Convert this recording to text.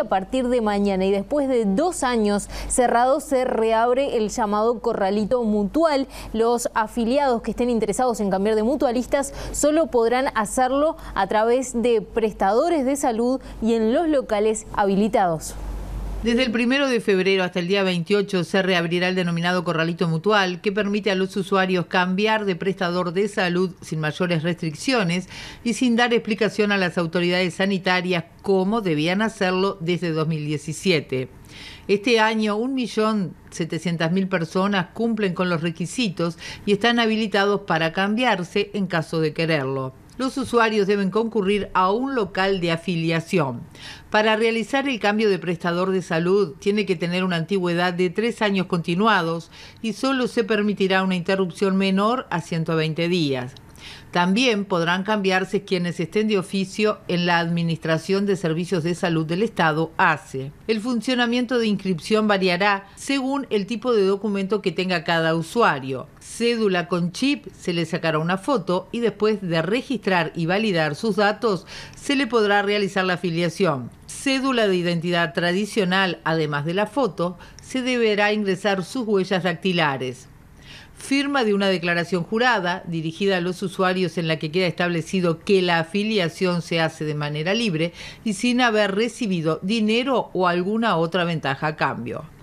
A partir de mañana y después de dos años cerrado se reabre el llamado corralito mutual. Los afiliados que estén interesados en cambiar de mutualistas solo podrán hacerlo a través de prestadores de salud y en los locales habilitados. Desde el primero de febrero hasta el día 28 se reabrirá el denominado corralito mutual, que permite a los usuarios cambiar de prestador de salud sin mayores restricciones y sin dar explicación a las autoridades sanitarias cómo debían hacerlo desde 2017. Este año, 1.700.000 personas cumplen con los requisitos y están habilitados para cambiarse en caso de quererlo los usuarios deben concurrir a un local de afiliación. Para realizar el cambio de prestador de salud tiene que tener una antigüedad de tres años continuados y solo se permitirá una interrupción menor a 120 días. También podrán cambiarse quienes estén de oficio en la Administración de Servicios de Salud del Estado, ACE. El funcionamiento de inscripción variará según el tipo de documento que tenga cada usuario cédula con chip se le sacará una foto y después de registrar y validar sus datos se le podrá realizar la afiliación. Cédula de identidad tradicional, además de la foto, se deberá ingresar sus huellas dactilares firma de una declaración jurada dirigida a los usuarios en la que queda establecido que la afiliación se hace de manera libre y sin haber recibido dinero o alguna otra ventaja a cambio.